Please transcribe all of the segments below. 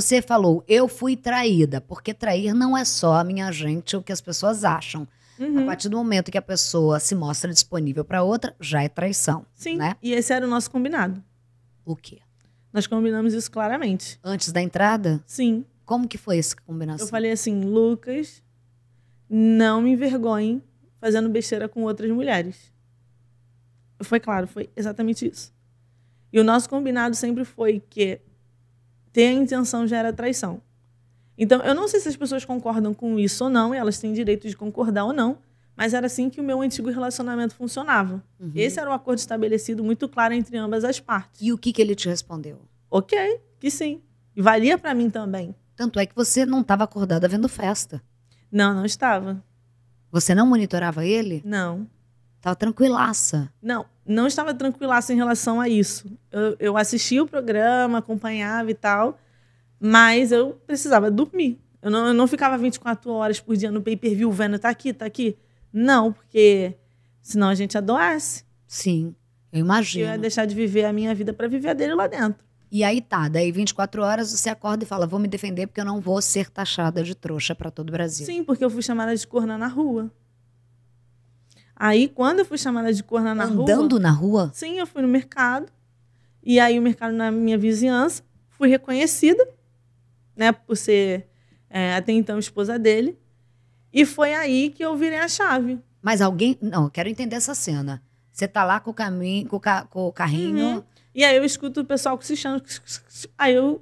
Você falou, eu fui traída, porque trair não é só, a minha gente, o que as pessoas acham. Uhum. A partir do momento que a pessoa se mostra disponível para outra, já é traição. Sim. Né? E esse era o nosso combinado. O quê? Nós combinamos isso claramente. Antes da entrada? Sim. Como que foi essa combinação? Eu falei assim, Lucas, não me envergonhe fazendo besteira com outras mulheres. Foi claro, foi exatamente isso. E o nosso combinado sempre foi que ter a intenção gera traição. Então, eu não sei se as pessoas concordam com isso ou não, e elas têm direito de concordar ou não, mas era assim que o meu antigo relacionamento funcionava. Uhum. Esse era o um acordo estabelecido muito claro entre ambas as partes. E o que, que ele te respondeu? Ok, que sim. E valia para mim também. Tanto é que você não estava acordada vendo festa. Não, não estava. Você não monitorava ele? Não. Tava tranquilaça. Não, não estava tranquilaça em relação a isso. Eu, eu assistia o programa, acompanhava e tal, mas eu precisava dormir. Eu não, eu não ficava 24 horas por dia no pay-per-view vendo, tá aqui, tá aqui. Não, porque senão a gente adoece. Sim, eu imagino. Eu ia deixar de viver a minha vida para viver a dele lá dentro. E aí tá, daí 24 horas você acorda e fala: vou me defender porque eu não vou ser taxada de trouxa para todo o Brasil. Sim, porque eu fui chamada de corna na rua. Aí, quando eu fui chamada de corna na Andando rua. Andando na rua? Sim, eu fui no mercado. E aí, o mercado na minha vizinhança. Fui reconhecida, né, por ser é, até então esposa dele. E foi aí que eu virei a chave. Mas alguém. Não, quero entender essa cena. Você tá lá com o, caminho, com o, ca... com o carrinho. Uhum. E aí eu escuto o pessoal que se chama. Aí eu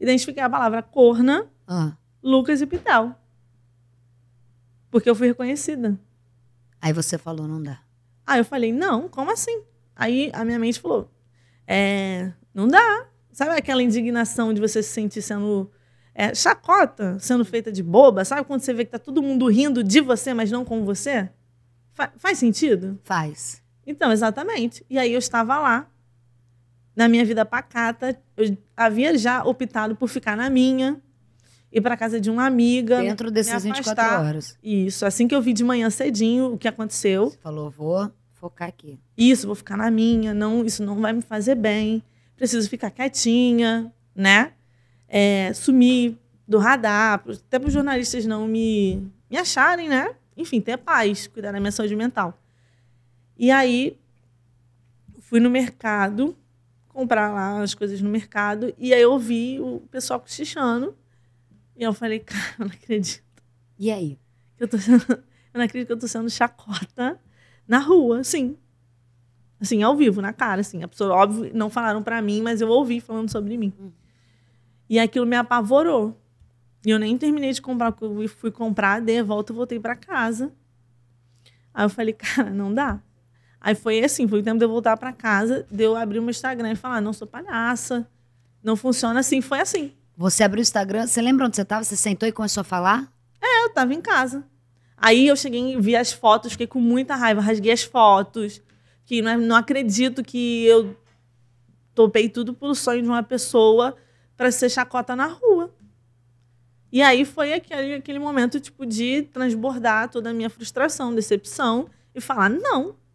identifiquei a palavra corna, ah. Lucas e Pitel. Porque eu fui reconhecida. Aí você falou, não dá. Aí eu falei, não, como assim? Aí a minha mente falou, é, não dá. Sabe aquela indignação de você se sentir sendo é, chacota, sendo feita de boba? Sabe quando você vê que tá todo mundo rindo de você, mas não com você? Fa faz sentido? Faz. Então, exatamente. E aí eu estava lá, na minha vida pacata, eu havia já optado por ficar na minha, ir para casa de uma amiga. Dentro desses 24 horas. Isso. Assim que eu vi de manhã cedinho o que aconteceu. Você falou, vou focar aqui. Isso, vou ficar na minha. Não, isso não vai me fazer bem. Preciso ficar quietinha, né? É, sumir do radar, até para os jornalistas não me, me acharem, né? Enfim, ter paz, cuidar da minha saúde mental. E aí, fui no mercado comprar lá as coisas no mercado e aí eu vi o pessoal cochichando e eu falei, cara, eu não acredito. E aí? Eu, tô sendo, eu não acredito que eu tô sendo chacota na rua, sim. Assim, ao vivo, na cara, assim. A pessoa, óbvio, não falaram para mim, mas eu ouvi falando sobre mim. Hum. E aquilo me apavorou. E eu nem terminei de comprar, eu fui comprar, dei a volta, voltei para casa. Aí eu falei, cara, não dá. Aí foi assim, foi o tempo de eu voltar para casa, de eu abrir o meu Instagram e falar, não sou palhaça, não funciona assim, foi assim. Você abriu o Instagram, você lembra onde você estava? Você sentou e começou a falar? É, eu estava em casa. Aí eu cheguei e vi as fotos, fiquei com muita raiva, rasguei as fotos. Que não, é, não acredito que eu topei tudo pelo sonho de uma pessoa para ser chacota na rua. E aí foi aquele, aquele momento tipo, de transbordar toda a minha frustração, decepção e falar: não,